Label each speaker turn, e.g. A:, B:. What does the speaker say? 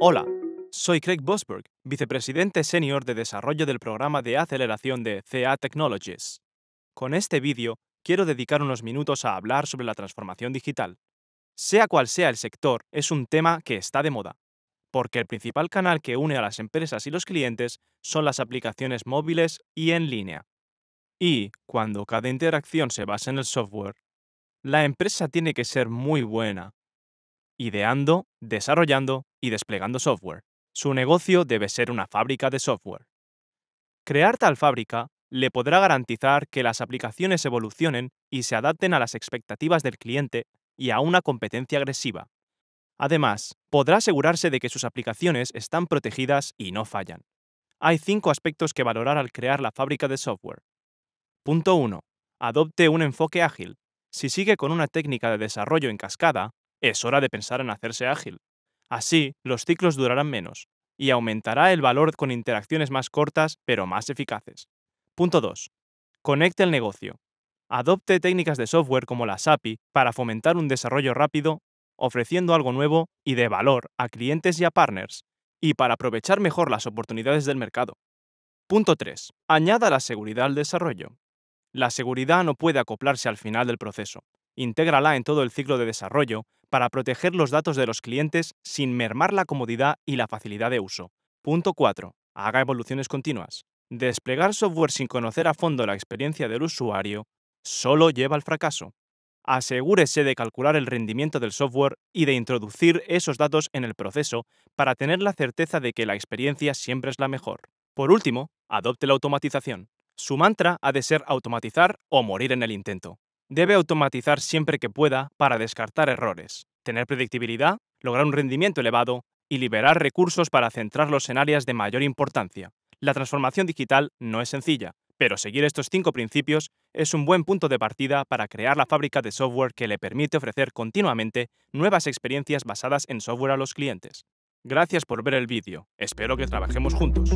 A: Hola, soy Craig Bosberg, vicepresidente senior de desarrollo del programa de aceleración de CA Technologies. Con este vídeo quiero dedicar unos minutos a hablar sobre la transformación digital. Sea cual sea el sector, es un tema que está de moda, porque el principal canal que une a las empresas y los clientes son las aplicaciones móviles y en línea. Y, cuando cada interacción se basa en el software, la empresa tiene que ser muy buena ideando, desarrollando y desplegando software. Su negocio debe ser una fábrica de software. Crear tal fábrica le podrá garantizar que las aplicaciones evolucionen y se adapten a las expectativas del cliente y a una competencia agresiva. Además, podrá asegurarse de que sus aplicaciones están protegidas y no fallan. Hay cinco aspectos que valorar al crear la fábrica de software. Punto 1. Adopte un enfoque ágil. Si sigue con una técnica de desarrollo en cascada, es hora de pensar en hacerse ágil. Así, los ciclos durarán menos y aumentará el valor con interacciones más cortas pero más eficaces. Punto 2. Conecte el negocio. Adopte técnicas de software como las API para fomentar un desarrollo rápido, ofreciendo algo nuevo y de valor a clientes y a partners, y para aprovechar mejor las oportunidades del mercado. Punto 3. Añada la seguridad al desarrollo. La seguridad no puede acoplarse al final del proceso, Intégrala en todo el ciclo de desarrollo para proteger los datos de los clientes sin mermar la comodidad y la facilidad de uso. Punto 4. Haga evoluciones continuas. Desplegar software sin conocer a fondo la experiencia del usuario solo lleva al fracaso. Asegúrese de calcular el rendimiento del software y de introducir esos datos en el proceso para tener la certeza de que la experiencia siempre es la mejor. Por último, adopte la automatización. Su mantra ha de ser automatizar o morir en el intento. Debe automatizar siempre que pueda para descartar errores, tener predictibilidad, lograr un rendimiento elevado y liberar recursos para centrarlos en áreas de mayor importancia. La transformación digital no es sencilla, pero seguir estos cinco principios es un buen punto de partida para crear la fábrica de software que le permite ofrecer continuamente nuevas experiencias basadas en software a los clientes. Gracias por ver el vídeo, espero que trabajemos juntos.